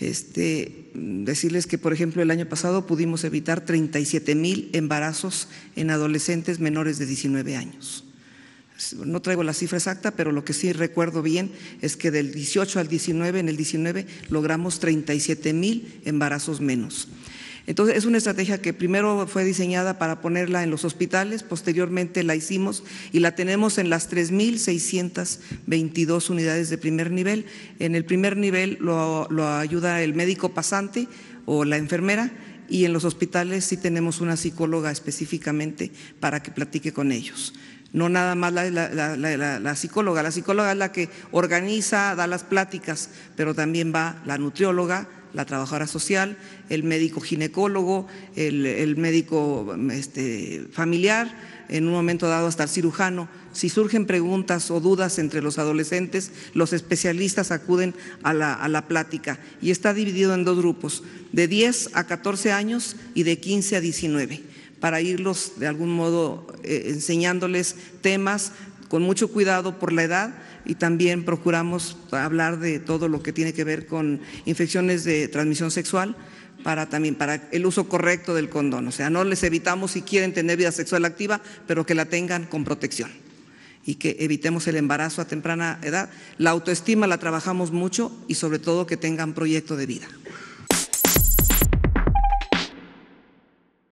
Este, decirles que, por ejemplo, el año pasado pudimos evitar 37 mil embarazos en adolescentes menores de 19 años. No traigo la cifra exacta, pero lo que sí recuerdo bien es que del 18 al 19, en el 19, logramos 37 mil embarazos menos. Entonces, es una estrategia que primero fue diseñada para ponerla en los hospitales, posteriormente la hicimos y la tenemos en las 3.622 unidades de primer nivel. En el primer nivel lo, ayuda el médico pasante o la enfermera y en los hospitales sí tenemos una psicóloga específicamente para que platique con ellos. No nada más la, la, psicóloga, la psicóloga es la que organiza, da las pláticas, pero también va la nutrióloga, la trabajadora social, el médico ginecólogo, el, médico este, familiar, en un momento dado hasta el cirujano. Si surgen preguntas o dudas entre los adolescentes, los especialistas acuden a la, plática y está dividido en dos grupos, de 10 a 14 años y de 15 a 19 para irlos de algún modo eh, enseñándoles temas, con mucho cuidado por la edad y también procuramos hablar de todo lo que tiene que ver con infecciones de transmisión sexual para también para el uso correcto del condón, o sea, no les evitamos si quieren tener vida sexual activa, pero que la tengan con protección y que evitemos el embarazo a temprana edad. La autoestima la trabajamos mucho y sobre todo que tengan proyecto de vida.